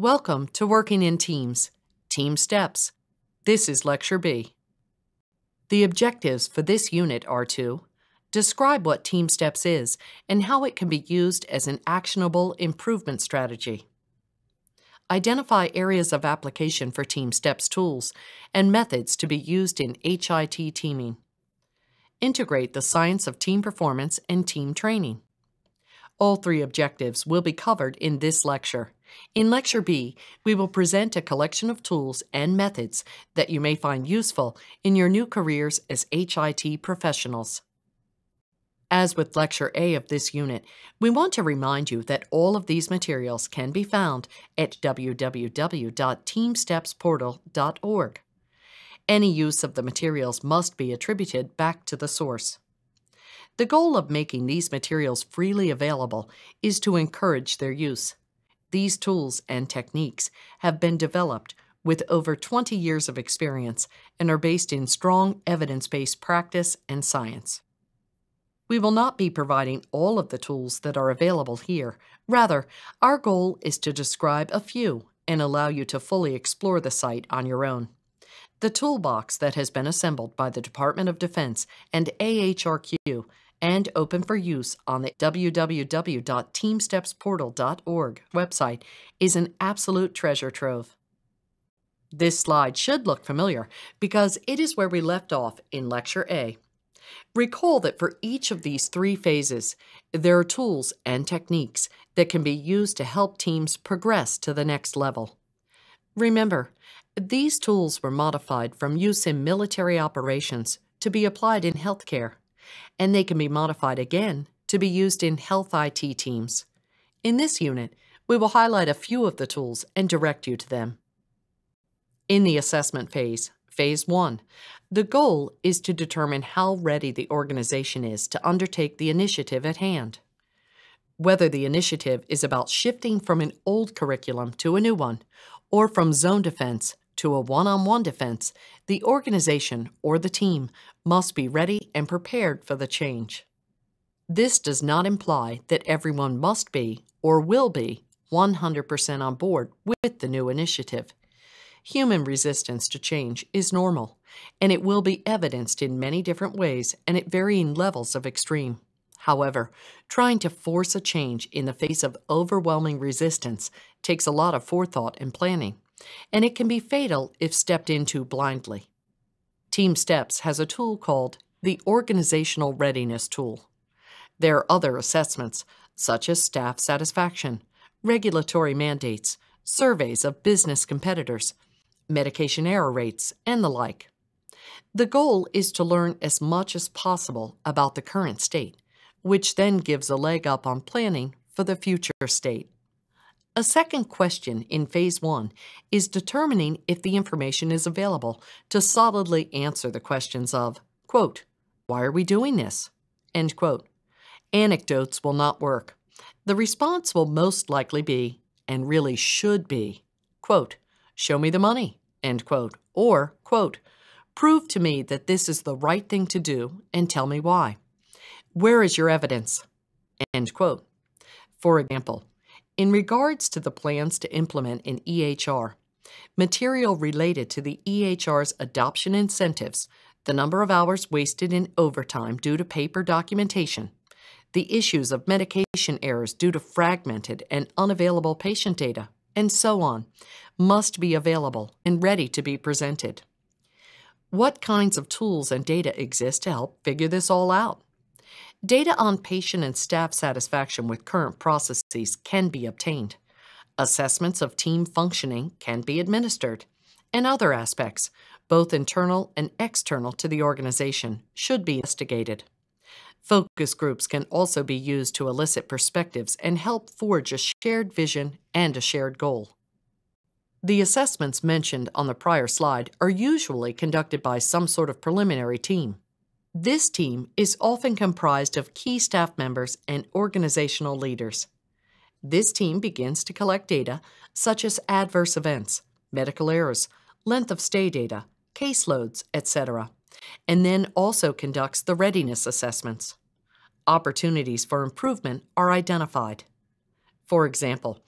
Welcome to Working in Teams, Team Steps. This is Lecture B. The objectives for this unit are to describe what Team Steps is and how it can be used as an actionable improvement strategy. Identify areas of application for Team Steps tools and methods to be used in HIT teaming. Integrate the science of team performance and team training. All three objectives will be covered in this lecture. In Lecture B, we will present a collection of tools and methods that you may find useful in your new careers as HIT professionals. As with Lecture A of this unit, we want to remind you that all of these materials can be found at www.teamstepsportal.org. Any use of the materials must be attributed back to the source. The goal of making these materials freely available is to encourage their use. These tools and techniques have been developed with over 20 years of experience and are based in strong evidence based practice and science. We will not be providing all of the tools that are available here. Rather, our goal is to describe a few and allow you to fully explore the site on your own. The toolbox that has been assembled by the Department of Defense and AHRQ and open for use on the www.teamstepsportal.org website is an absolute treasure trove. This slide should look familiar because it is where we left off in Lecture A. Recall that for each of these three phases, there are tools and techniques that can be used to help teams progress to the next level. Remember, these tools were modified from use in military operations to be applied in healthcare and they can be modified again to be used in health IT teams. In this unit, we will highlight a few of the tools and direct you to them. In the assessment phase, Phase 1, the goal is to determine how ready the organization is to undertake the initiative at hand. Whether the initiative is about shifting from an old curriculum to a new one, or from zone defense to a one on one defense, the organization or the team must be ready and prepared for the change. This does not imply that everyone must be or will be 100% on board with the new initiative. Human resistance to change is normal, and it will be evidenced in many different ways and at varying levels of extreme. However, trying to force a change in the face of overwhelming resistance takes a lot of forethought and planning and it can be fatal if stepped into blindly. Team Steps has a tool called the Organizational Readiness Tool. There are other assessments, such as staff satisfaction, regulatory mandates, surveys of business competitors, medication error rates, and the like. The goal is to learn as much as possible about the current state, which then gives a leg up on planning for the future state. A second question in phase one is determining if the information is available to solidly answer the questions of, quote, why are we doing this? End quote. Anecdotes will not work. The response will most likely be, and really should be, quote, show me the money, end quote, or, quote, prove to me that this is the right thing to do and tell me why. Where is your evidence? End quote. For example, in regards to the plans to implement an EHR. Material related to the EHR's adoption incentives, the number of hours wasted in overtime due to paper documentation, the issues of medication errors due to fragmented and unavailable patient data, and so on, must be available and ready to be presented. What kinds of tools and data exist to help figure this all out? data on patient and staff satisfaction with current processes can be obtained. Assessments of team functioning can be administered, and other aspects, both internal and external to the organization, should be investigated. Focus groups can also be used to elicit perspectives and help forge a shared vision and a shared goal. The assessments mentioned on the prior slide are usually conducted by some sort of preliminary team. This team is often comprised of key staff members and organizational leaders. This team begins to collect data such as adverse events, medical errors, length of stay data, caseloads, etc., and then also conducts the readiness assessments. Opportunities for improvement are identified. For example,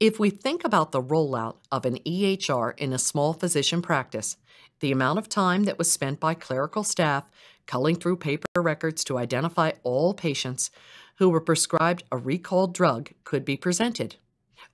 if we think about the rollout of an EHR in a small physician practice, the amount of time that was spent by clerical staff culling through paper records to identify all patients who were prescribed a recalled drug could be presented,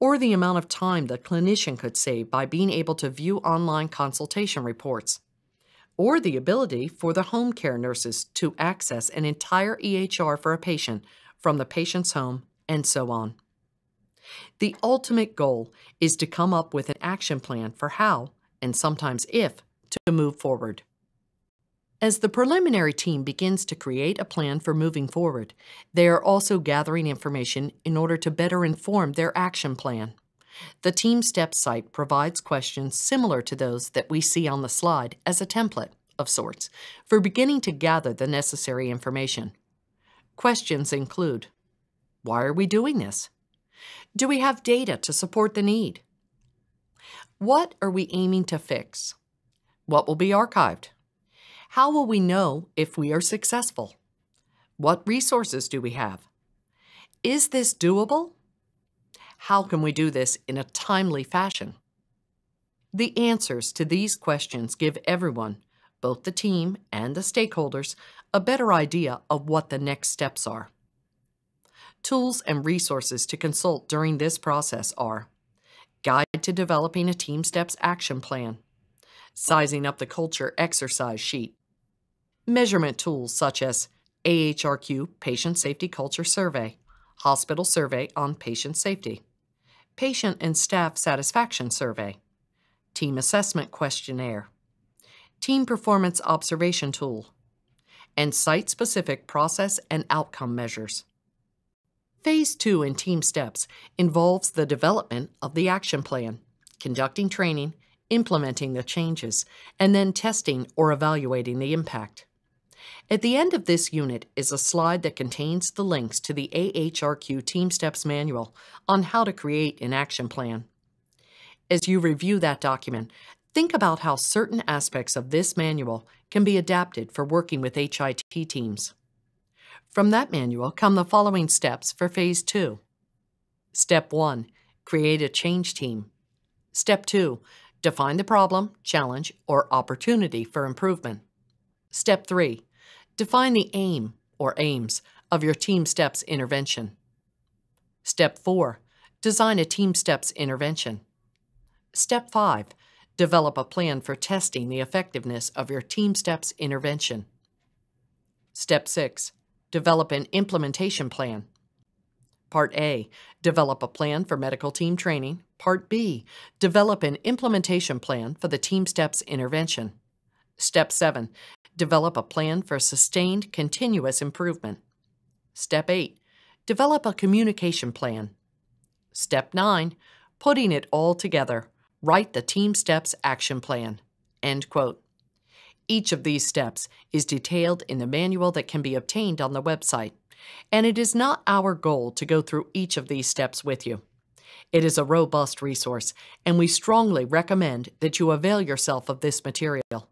or the amount of time the clinician could save by being able to view online consultation reports, or the ability for the home care nurses to access an entire EHR for a patient from the patient's home, and so on. The ultimate goal is to come up with an action plan for how, and sometimes if, to move forward. As the preliminary team begins to create a plan for moving forward, they are also gathering information in order to better inform their action plan. The Team Step site provides questions similar to those that we see on the slide as a template, of sorts, for beginning to gather the necessary information. Questions include Why are we doing this? Do we have data to support the need? What are we aiming to fix? What will be archived? How will we know if we are successful? What resources do we have? Is this doable? How can we do this in a timely fashion? The answers to these questions give everyone, both the team and the stakeholders, a better idea of what the next steps are. Tools and resources to consult during this process are Guide to Developing a Team Steps Action Plan, sizing up the culture exercise sheet. Measurement tools such as AHRQ Patient Safety Culture Survey, Hospital Survey on Patient Safety, Patient and Staff Satisfaction Survey, Team Assessment Questionnaire, Team Performance Observation Tool, and site specific process and outcome measures. Phase two in Team Steps involves the development of the action plan, conducting training, implementing the changes, and then testing or evaluating the impact. At the end of this unit is a slide that contains the links to the AHRQ Team Steps Manual on how to create an action plan. As you review that document, think about how certain aspects of this manual can be adapted for working with HIT teams. From that manual come the following steps for Phase 2. Step 1. Create a change team. Step 2. Define the problem, challenge, or opportunity for improvement. Step 3. Define the aim or aims of your Team Steps intervention. Step 4. Design a Team Steps intervention. Step 5. Develop a plan for testing the effectiveness of your Team Steps intervention. Step 6. Develop an implementation plan. Part A develop a plan for medical team training. Part B, develop an implementation plan for the team steps intervention. Step 7, develop a plan for sustained continuous improvement. Step 8, develop a communication plan. Step 9, putting it all together. Write the team steps action plan. End quote. Each of these steps is detailed in the manual that can be obtained on the website. And it is not our goal to go through each of these steps with you. It is a robust resource, and we strongly recommend that you avail yourself of this material.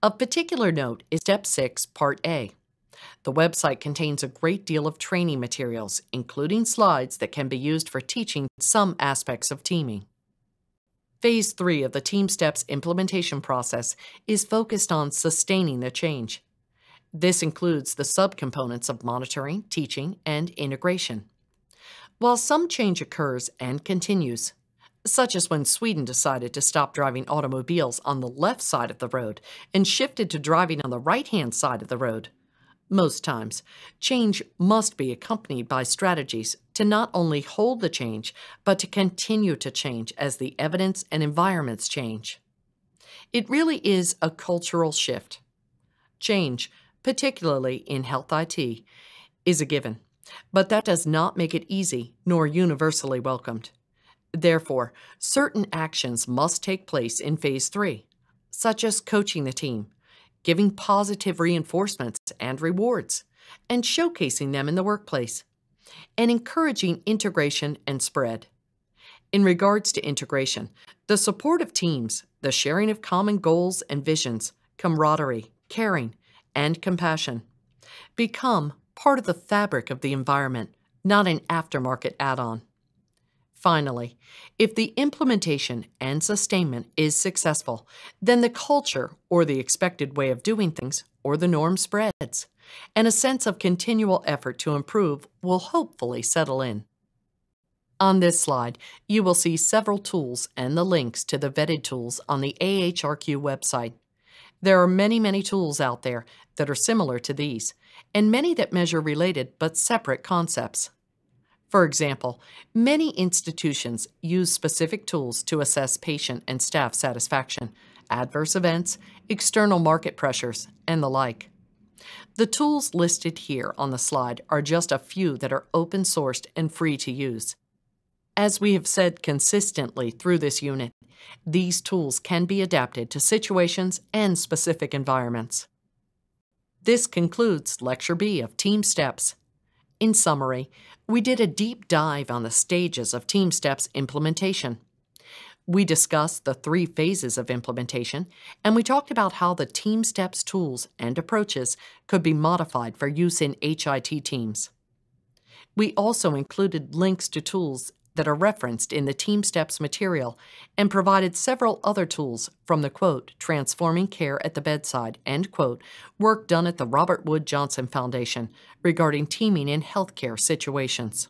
Of particular note is Step 6, Part A. The website contains a great deal of training materials, including slides that can be used for teaching some aspects of teaming. Phase 3 of the Team Steps implementation process is focused on sustaining the change. This includes the subcomponents of monitoring, teaching, and integration. While some change occurs and continues, such as when Sweden decided to stop driving automobiles on the left side of the road and shifted to driving on the right-hand side of the road. Most times, change must be accompanied by strategies to not only hold the change, but to continue to change as the evidence and environments change. It really is a cultural shift. Change particularly in health IT, is a given. But that does not make it easy nor universally welcomed. Therefore, certain actions must take place in phase three, such as coaching the team, giving positive reinforcements and rewards, and showcasing them in the workplace, and encouraging integration and spread. In regards to integration, the support of teams, the sharing of common goals and visions, camaraderie, caring, and compassion. Become part of the fabric of the environment, not an aftermarket add on. Finally, if the implementation and sustainment is successful, then the culture or the expected way of doing things or the norm spreads, and a sense of continual effort to improve will hopefully settle in. On this slide, you will see several tools and the links to the vetted tools on the AHRQ website. There are many, many tools out there that are similar to these, and many that measure related but separate concepts. For example, many institutions use specific tools to assess patient and staff satisfaction, adverse events, external market pressures, and the like. The tools listed here on the slide are just a few that are open sourced and free to use. As we have said consistently through this unit, these tools can be adapted to situations and specific environments. This concludes Lecture B of Team Steps. In summary, we did a deep dive on the stages of Team Steps implementation. We discussed the three phases of implementation, and we talked about how the Team Steps tools and approaches could be modified for use in HIT teams. We also included links to tools that are referenced in the Team Steps material and provided several other tools from the quote, Transforming Care at the Bedside, end quote, work done at the Robert Wood Johnson Foundation regarding teaming in healthcare situations.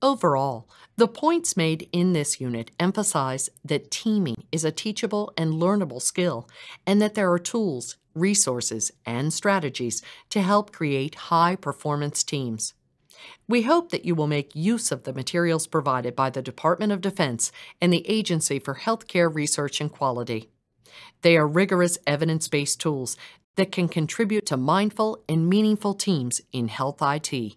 Overall, the points made in this unit emphasize that teaming is a teachable and learnable skill and that there are tools, resources, and strategies to help create high performance teams. We hope that you will make use of the materials provided by the Department of Defense and the Agency for Healthcare Research and Quality. They are rigorous evidence-based tools that can contribute to mindful and meaningful teams in health IT.